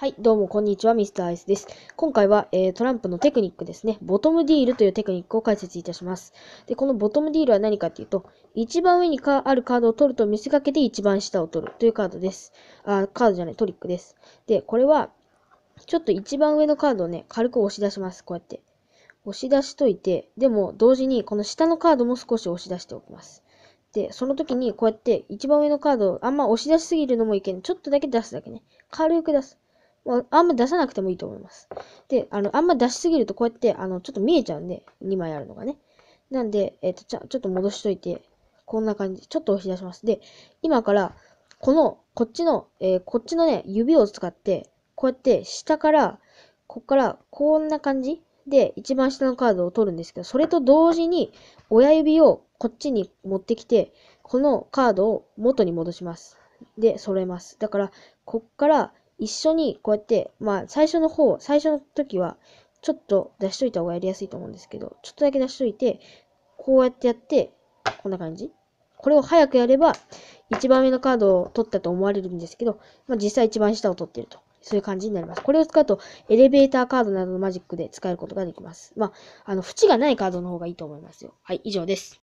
はい、どうも、こんにちは、ミスターアイスです。今回は、えー、トランプのテクニックですね、ボトムディールというテクニックを解説いたします。で、このボトムディールは何かっていうと、一番上にかあるカードを取ると見せかけて一番下を取るというカードです。あ、カードじゃない、トリックです。で、これは、ちょっと一番上のカードをね、軽く押し出します。こうやって。押し出しといて、でも、同時に、この下のカードも少し押し出しておきます。で、その時に、こうやって、一番上のカードをあんま押し出しすぎるのもいけない。ちょっとだけ出すだけね。軽く出す。あんま出さなくてもいいと思います。で、あの、あんま出しすぎるとこうやって、あの、ちょっと見えちゃうんで、2枚あるのがね。なんで、えっ、ー、と、ちょっと戻しといて、こんな感じ、ちょっと押し出します。で、今から、この、こっちの、えー、こっちのね、指を使って、こうやって下から、こっから、こんな感じで、一番下のカードを取るんですけど、それと同時に、親指をこっちに持ってきて、このカードを元に戻します。で、揃えます。だから、こっから、一緒にこうやって、まあ、最初の方、最初の時は、ちょっと出しといた方がやりやすいと思うんですけど、ちょっとだけ出しといて、こうやってやって、こんな感じ。これを早くやれば、1番上のカードを取ったと思われるんですけど、まあ、実際一番下を取ってると。そういう感じになります。これを使うと、エレベーターカードなどのマジックで使えることができます。まあ、あの、縁がないカードの方がいいと思いますよ。はい、以上です。